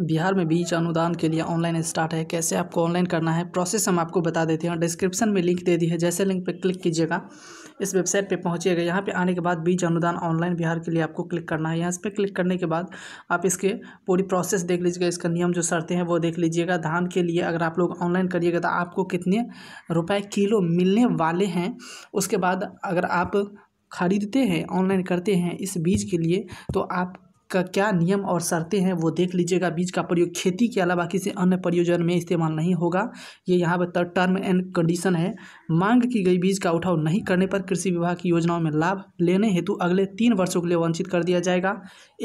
बिहार में बीज अनुदान के लिए ऑनलाइन स्टार्ट है कैसे आपको ऑनलाइन करना है प्रोसेस हम आपको बता देते हैं डिस्क्रिप्शन में लिंक दे दी है जैसे लिंक पर क्लिक कीजिएगा इस वेबसाइट पे पहुंचिएगा यहाँ पे आने के बाद बीज अनुदान ऑनलाइन बिहार के लिए आपको क्लिक करना है यहाँ इस पर क्लिक करने के बाद आप इसके पूरी प्रोसेस देख लीजिएगा इसका नियम जो शर्तें हैं वो देख लीजिएगा धान के लिए अगर आप लोग ऑनलाइन करिएगा तो आपको कितने रुपये किलो मिलने वाले हैं उसके बाद अगर आप खरीदते हैं ऑनलाइन करते हैं इस बीज के लिए तो आप का क्या नियम और शर्तें हैं वो देख लीजिएगा बीज का प्रयोग खेती के अलावा किसी अन्य प्रयोजन में इस्तेमाल नहीं होगा ये यहाँ पर टर्म एंड कंडीशन है मांग की गई बीज का उठाव नहीं करने पर कृषि विभाग की योजनाओं में लाभ लेने हेतु अगले तीन वर्षों के लिए वंचित कर दिया जाएगा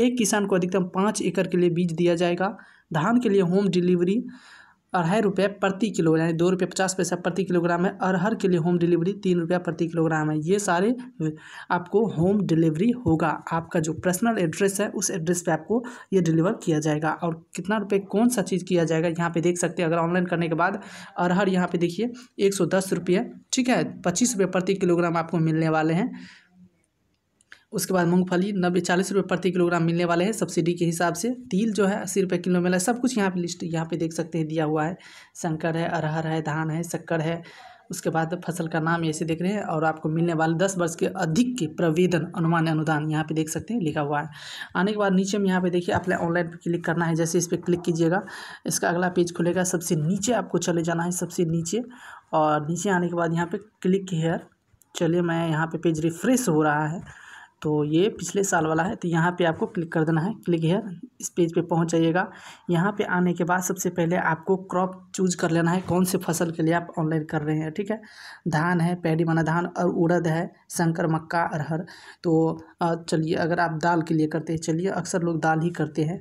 एक किसान को अधिकतम पाँच एकड़ के लिए बीज दिया जाएगा धान के लिए होम डिलीवरी अढ़ाई रुपये प्रति किलो यानी दो रुपये पचास पैसा प्रति किलोग्राम है अरहर के लिए होम डिलीवरी तीन रुपया प्रति किलोग्राम है ये सारे आपको होम डिलीवरी होगा आपका जो पर्सनल एड्रेस है उस एड्रेस पे आपको ये डिलीवर किया जाएगा और कितना रुपये कौन सा चीज़ किया जाएगा यहाँ पे देख सकते हैं अगर ऑनलाइन करने के बाद अरहर यहाँ पे देखिए एक सौ दस रुपये ठीक है पच्चीस रुपये प्रति किलोग्राम आपको मिलने वाले हैं उसके बाद मूँगफली नब्बे चालीस रुपये प्रति किलोग्राम मिलने वाले हैं सब्सिडी के हिसाब से तिल जो है अस्सी रुपये किलो मिला है सब कुछ यहाँ पे लिस्ट यहाँ पे देख सकते हैं दिया हुआ है शंकर है अरहर है धान है शक्कर है उसके बाद फसल का नाम ऐसे देख रहे हैं और आपको मिलने वाले दस वर्ष के अधिक के प्रवेदन अनुमान अनुदान यहाँ पे देख सकते हैं लिखा हुआ है आने के बाद नीचे में यहाँ पे देखिए आपने ऑनलाइन पर क्लिक करना है जैसे इस पर क्लिक कीजिएगा इसका अगला पेज खुलेगा सबसे नीचे आपको चले जाना है सबसे नीचे और नीचे आने के बाद यहाँ पर क्लिक हेयर चलिए मैं यहाँ पर पे पेज रिफ्रेश हो रहा है तो ये पिछले साल वाला है तो यहाँ पे आपको क्लिक कर देना है क्लिक है इस पेज पे पहुँच जाइएगा यहाँ पे आने के बाद सबसे पहले आपको क्रॉप चूज कर लेना है कौन से फसल के लिए आप ऑनलाइन कर रहे हैं ठीक है धान है पैडी माना धान और उड़द है शंकर मक्का अरहर तो चलिए अगर आप दाल के लिए करते हैं चलिए अक्सर लोग दाल ही करते हैं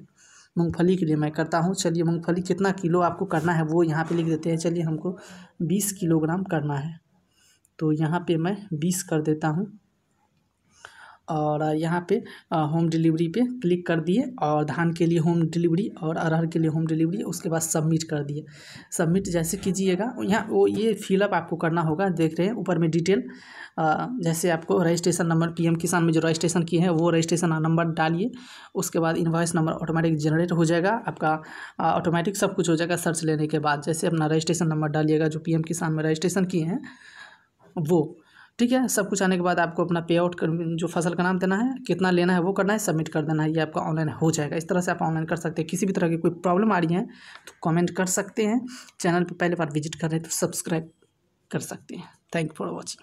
मूँगफली के लिए मैं करता हूँ चलिए मूँगफली कितना किलो आपको करना है वो यहाँ पर लिख देते हैं चलिए हमको बीस किलोग्राम करना है तो यहाँ पर मैं बीस कर देता हूँ और यहाँ पर होम डिलीवरी पर क्लिक कर दिए और धान के लिए होम डिलीवरी और अरहर के लिए होम डिलीवरी उसके बाद सबमिट कर दिए सबमिट जैसे कीजिएगा यहाँ वो ये फिलअप आपको करना होगा देख रहे हैं ऊपर में डिटेल जैसे आपको रजिस्ट्रेशन नंबर पीएम किसान में जो रजिस्ट्रेशन किए हैं वो रजिस्ट्रेशन नंबर डालिए उसके बाद इन्वाइस नंबर ऑटोमेटिक जनरेट हो जाएगा आपका ऑटोमेटिक सब कुछ हो जाएगा सर्च लेने के बाद जैसे अपना रजिस्ट्रेशन नंबर डालिएगा जो पी किसान में रजिस्ट्रेशन किए हैं वो ठीक है सब कुछ आने के बाद आपको अपना पे आउट जो फसल का नाम देना है कितना लेना है वो करना है सबमिट कर देना है ये आपका ऑनलाइन हो जाएगा इस तरह से आप ऑनलाइन कर सकते हैं किसी भी तरह की कोई प्रॉब्लम आ रही है तो कमेंट कर सकते हैं चैनल पर पहले बार विजिट कर रहे हैं तो सब्सक्राइब कर सकते हैं थैंक फॉर वॉचिंग